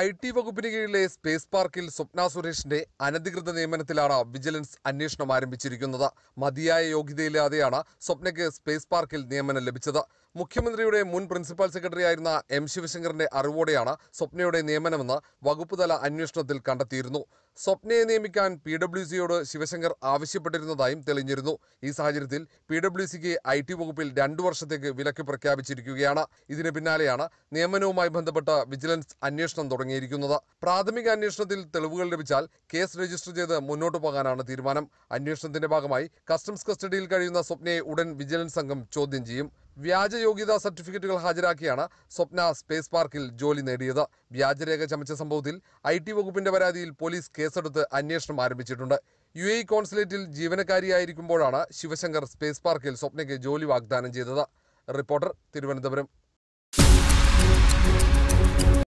I T വകുപ്പിന് കീഴിലെ space പാർക്കിൽ സ്വപ്ന സുരേഷിന്റെ അനധികൃത നിയമനത്തിലാണ് വിജിലൻസ് അന്വേഷണം ആരംഭിച്ചിരിക്കുന്നത് മതിയായ യോഗ്യതയില്ലാതെയാണ് സ്വപ്നയ്ക്ക് സ്പേസ് പാർക്കിൽ നിയമനം ലഭിച്ചത് മുഖ്യമന്ത്രിയുടെ മുൻ പ്രിൻസിപ്പൽ സെക്രട്ടറി ആയിരുന്ന എം ശിവശങ്കറിന്റെ അറിവോടെയാണ് സ്വപ്നയുടെ നിയമനമെന്ന് വകുപ്പുതല അന്വേഷണത്തിൽ കണ്ടെത്തിയിരുന്നു സ്വപ്നയെ നിയമിക്കാൻ പി ഡബ്ല്യു സിയോട് ശിവശങ്കർ ആവശ്യപ്പെട്ടിരുന്നതായും തെളിഞ്ഞിരുന്നു ഈ സാഹചര്യത്തിൽ പി ഡബ്ല്യു സിക്ക് ഐ ടി വകുപ്പിൽ രണ്ടു വർഷത്തേക്ക് വിലക്ക് പ്രഖ്യാപിച്ചിരിക്കുകയാണ് ഇതിന് പിന്നാലെയാണ് നിയമനവുമായി ബന്ധപ്പെട്ട വിജിലൻസ് അന്വേഷണം തുടങ്ങിയിരിക്കുന്നത് പ്രാഥമിക അന്വേഷണത്തിൽ തെളിവുകൾ ലഭിച്ചാൽ കേസ് രജിസ്റ്റർ ചെയ്ത് മുന്നോട്ട് പോകാനാണ് തീരുമാനം അന്വേഷണത്തിന്റെ ഭാഗമായി കസ്റ്റംസ് കസ്റ്റഡിയിൽ കഴിയുന്ന സ്വപ്നയെ ഉടൻ വിജിലൻസ് സംഘം ചോദ്യം ചെയ്യും വ്യാജ യോഗ്യതാ സർട്ടിഫിക്കറ്റുകൾ ഹാജരാക്കിയാണ് സ്വപ്ന സ്പേസ് പാർക്കിൽ ജോലി നേടിയത് വ്യാജരേഖ ചമച്ച സംഭവത്തിൽ ഐ ടി വകുപ്പിന്റെ പരാതിയിൽ പോലീസ് കേസെടുത്ത് അന്വേഷണം ആരംഭിച്ചിട്ടുണ്ട് യു എ കോൺസുലേറ്റിൽ ജീവനക്കാരിയായിരിക്കുമ്പോഴാണ് ശിവശങ്കർ സ്പേസ് പാർക്കിൽ സ്വപ്നയ്ക്ക് ജോലി വാഗ്ദാനം ചെയ്തത് റിപ്പോർട്ടർ തിരുവനന്തപുരം